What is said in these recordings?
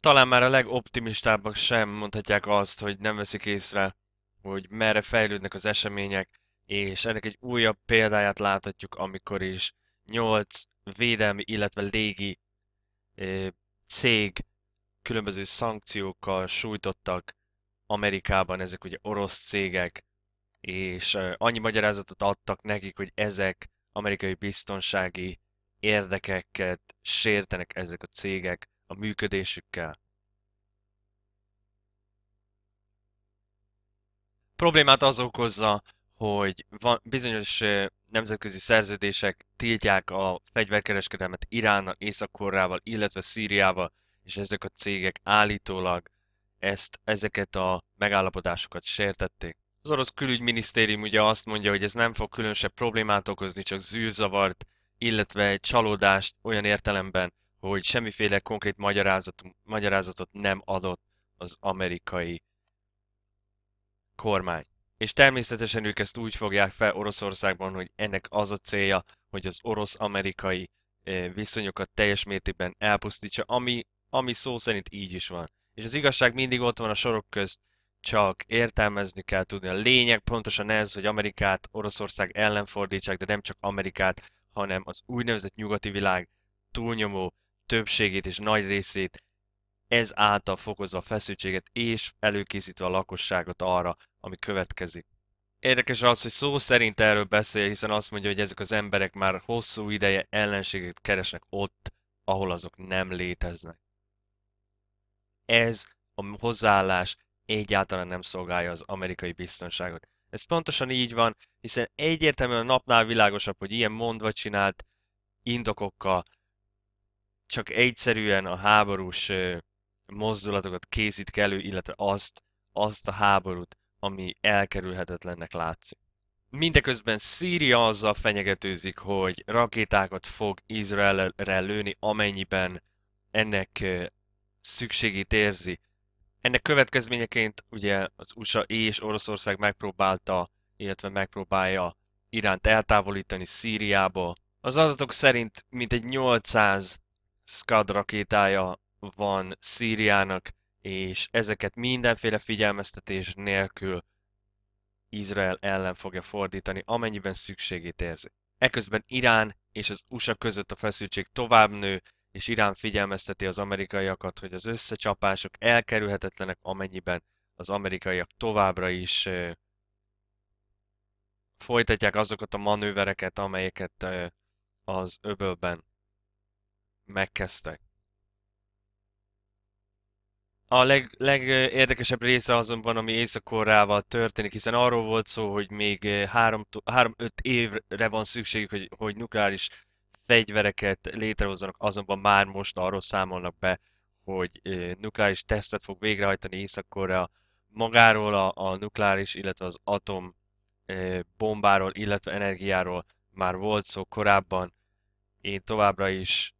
talán már a legoptimistábbak sem mondhatják azt, hogy nem veszik észre, hogy merre fejlődnek az események, és ennek egy újabb példáját láthatjuk, amikor is 8 védelmi, illetve légi cég különböző szankciókkal sújtottak Amerikában ezek ugye orosz cégek, és annyi magyarázatot adtak nekik, hogy ezek amerikai biztonsági érdekeket sértenek ezek a cégek, a működésükkel. Problémát az okozza, hogy van bizonyos nemzetközi szerződések tiltják a fegyverkereskedelmet Iránnal, Észak-Koreával, illetve Szíriával, és ezek a cégek állítólag ezt, ezeket a megállapodásokat sértették. Az orosz külügyminisztérium ugye azt mondja, hogy ez nem fog különösebb problémát okozni, csak zűrzavart, illetve egy csalódást olyan értelemben, hogy semmiféle konkrét magyarázat, magyarázatot nem adott az amerikai kormány. És természetesen ők ezt úgy fogják fel Oroszországban, hogy ennek az a célja, hogy az orosz-amerikai eh, viszonyokat teljes mértékben elpusztítsa, ami, ami szó szerint így is van. És az igazság mindig ott van a sorok közt, csak értelmezni kell tudni. A lényeg pontosan ez, hogy Amerikát Oroszország ellen fordítsák, de nem csak Amerikát, hanem az úgynevezett nyugati világ túlnyomó többségét és nagy részét ez által fokozva a feszültséget és előkészítve a lakosságot arra, ami következik. Érdekes az, hogy szó szerint erről beszél, hiszen azt mondja, hogy ezek az emberek már hosszú ideje ellenséget keresnek ott, ahol azok nem léteznek. Ez a hozzáállás egyáltalán nem szolgálja az amerikai biztonságot. Ez pontosan így van, hiszen egyértelműen a napnál világosabb, hogy ilyen mondva csinált indokokkal csak egyszerűen a háborús mozdulatokat készít elő, illetve azt, azt a háborút, ami elkerülhetetlennek látszik. Mindeközben Szíria azzal fenyegetőzik, hogy rakétákat fog Izraelre lőni, amennyiben ennek szükségét érzi. Ennek következményeként ugye az USA és Oroszország megpróbálta, illetve megpróbálja Iránt eltávolítani Szíriába. Az adatok szerint mintegy 800 Scud rakétája van Szíriának, és ezeket mindenféle figyelmeztetés nélkül Izrael ellen fogja fordítani, amennyiben szükségét érzi. Eközben Irán és az USA között a feszültség tovább nő, és Irán figyelmezteti az amerikaiakat, hogy az összecsapások elkerülhetetlenek, amennyiben az amerikaiak továbbra is ö, folytatják azokat a manővereket, amelyeket ö, az öbölben megkezdtek. A leg, legérdekesebb része azonban, ami Észak-Koreával történik, hiszen arról volt szó, hogy még 3-5 eh, évre van szükségük, hogy, hogy nukleáris fegyvereket létrehozzanak, azonban már most arról számolnak be, hogy eh, nukleáris tesztet fog végrehajtani Észak-Korea magáról a, a nukleáris, illetve az atom eh, bombáról, illetve energiáról már volt szó korábban. Én továbbra is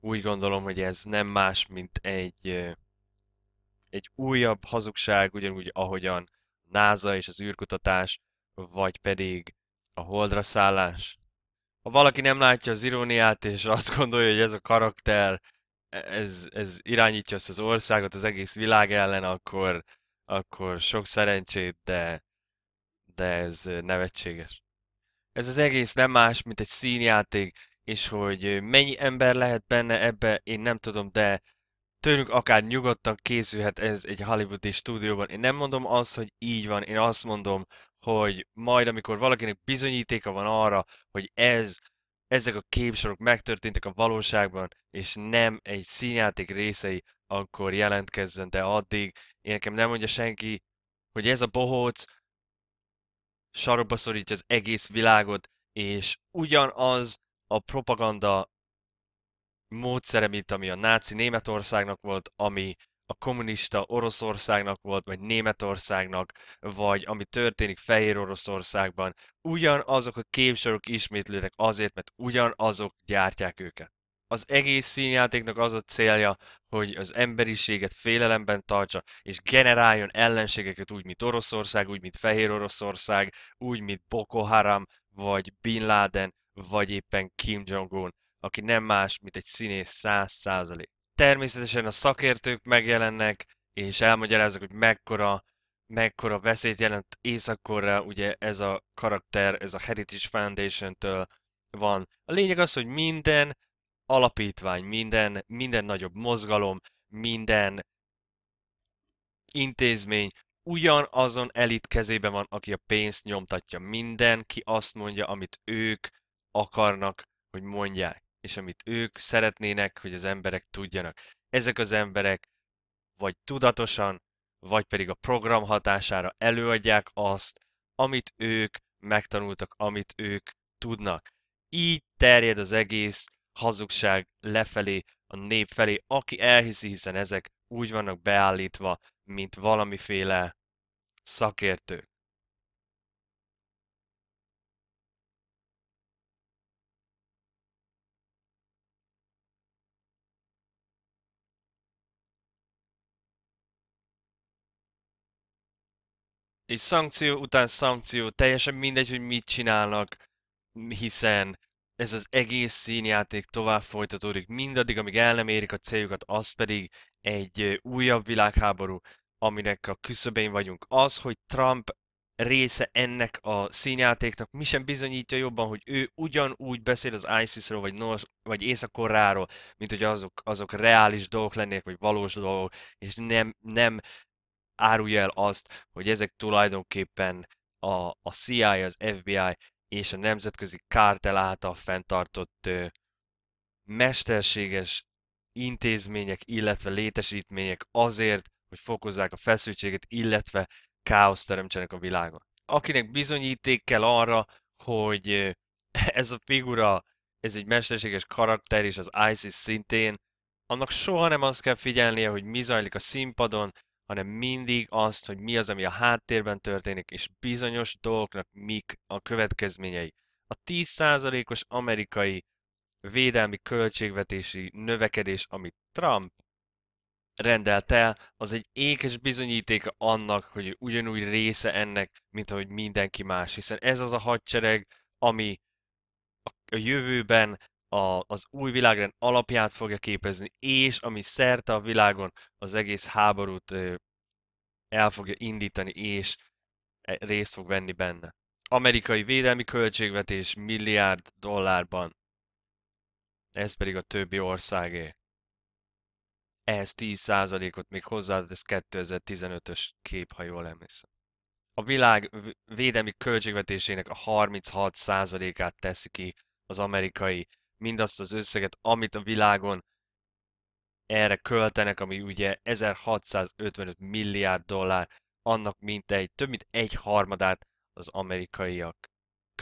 úgy gondolom, hogy ez nem más, mint egy, egy újabb hazugság, ugyanúgy ahogyan NASA és az űrkutatás, vagy pedig a holdra szállás. Ha valaki nem látja az iróniát, és azt gondolja, hogy ez a karakter, e, ez, ez irányítja ezt az országot az egész világ ellen, akkor, akkor sok szerencsét, de, de ez nevetséges. Ez az egész nem más, mint egy színjáték, és hogy mennyi ember lehet benne ebbe, én nem tudom, de tőlünk akár nyugodtan készülhet ez egy hollywoodi stúdióban. Én nem mondom azt, hogy így van, én azt mondom, hogy majd amikor valakinek bizonyítéka van arra, hogy ez, ezek a képsorok megtörténtek a valóságban, és nem egy színjáték részei, akkor jelentkezzen, de addig én nekem nem mondja senki, hogy ez a bohóc sarokba szorítja az egész világot, és ugyanaz a propaganda módszere, mint ami a náci Németországnak volt, ami a kommunista Oroszországnak volt, vagy Németországnak, vagy ami történik Fehér Oroszországban, ugyanazok a képsorok ismétlődnek azért, mert ugyanazok gyártják őket. Az egész színjátéknak az a célja, hogy az emberiséget félelemben tartsa, és generáljon ellenségeket úgy, mint Oroszország, úgy, mint Fehér Oroszország, úgy, mint Boko Haram, vagy Bin Laden, vagy éppen Kim Jong-un, aki nem más, mint egy színész száz százalék. Természetesen a szakértők megjelennek, és elmagyarázzák, hogy mekkora, mekkora veszélyt jelent Észak-Korea, ugye ez a karakter, ez a Heritage Foundation-től van. A lényeg az, hogy minden alapítvány, minden, minden nagyobb mozgalom, minden intézmény ugyanazon elit kezében van, aki a pénzt nyomtatja. Mindenki azt mondja, amit ők akarnak, hogy mondják, és amit ők szeretnének, hogy az emberek tudjanak. Ezek az emberek vagy tudatosan, vagy pedig a program hatására előadják azt, amit ők megtanultak, amit ők tudnak. Így terjed az egész hazugság lefelé, a nép felé, aki elhiszi, hiszen ezek úgy vannak beállítva, mint valamiféle szakértők. és szankció után szankció, teljesen mindegy, hogy mit csinálnak, hiszen ez az egész színjáték tovább folytatódik, mindaddig, amíg el nem érik a céljukat, az pedig egy újabb világháború, aminek a küszöbén vagyunk. Az, hogy Trump része ennek a színjátéknak, mi sem bizonyítja jobban, hogy ő ugyanúgy beszél az ISIS-ről, vagy, North, vagy észak koráról mint hogy azok, azok reális dolgok lennék vagy valós dolgok, és nem, nem árulj el azt, hogy ezek tulajdonképpen a, a CIA, az FBI és a nemzetközi kártel által fenntartott ö, mesterséges intézmények, illetve létesítmények azért, hogy fokozzák a feszültséget, illetve káoszt teremtsenek a világon. Akinek bizonyíték kell arra, hogy ez a figura, ez egy mesterséges karakter, és az ISIS szintén, annak soha nem azt kell figyelnie, hogy mi zajlik a színpadon, hanem mindig azt, hogy mi az, ami a háttérben történik, és bizonyos dolgoknak mik a következményei. A 10%-os amerikai védelmi költségvetési növekedés, amit Trump rendelt el, az egy ékes bizonyítéka annak, hogy ugyanúgy része ennek, mint ahogy mindenki más, hiszen ez az a hadsereg, ami a jövőben a, az új világrend alapját fogja képezni, és ami szerte a világon az egész háborút el fogja indítani, és e, részt fog venni benne. Amerikai védelmi költségvetés milliárd dollárban, ez pedig a többi országé. Ehhez 10%-ot még hozzá, ez 2015-ös kép, ha jól emlékszem. A világ védelmi költségvetésének a 36%-át teszi ki az amerikai mindazt az összeget, amit a világon erre költenek, ami ugye 1655 milliárd dollár, annak mintegy, több mint egy harmadát az amerikaiak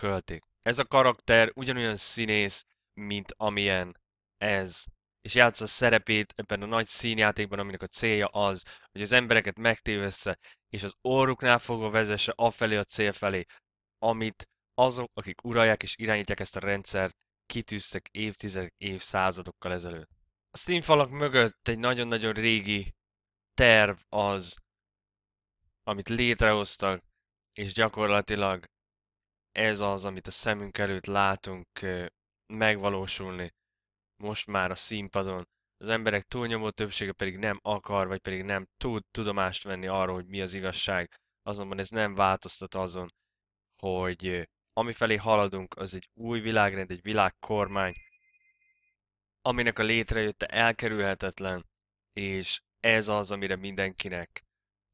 költik. Ez a karakter ugyanolyan színész, mint amilyen ez, és játsz a szerepét ebben a nagy színjátékban, aminek a célja az, hogy az embereket megtévessze, és az orruknál fogva vezesse afelé a cél felé, amit azok, akik uralják és irányítják ezt a rendszert, kitűztek évtizedek, évszázadokkal ezelőtt. A színfalak mögött egy nagyon-nagyon régi terv az, amit létrehoztak, és gyakorlatilag ez az, amit a szemünk előtt látunk megvalósulni most már a színpadon. Az emberek túlnyomó többsége pedig nem akar, vagy pedig nem tud tudomást venni arról, hogy mi az igazság. Azonban ez nem változtat azon, hogy ami felé haladunk, az egy új világrend, egy világkormány, aminek a létrejötte elkerülhetetlen, és ez az, amire mindenkinek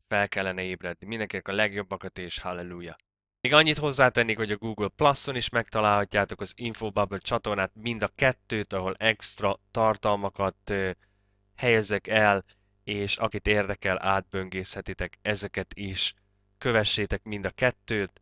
fel kellene ébredni. Mindenkinek a legjobbakat és halleluja. Még annyit hozzátennék, hogy a Google Plus-on is megtalálhatjátok az Infobubble csatornát, mind a kettőt, ahol extra tartalmakat helyezek el, és akit érdekel, átböngészhetitek ezeket is. Kövessétek mind a kettőt,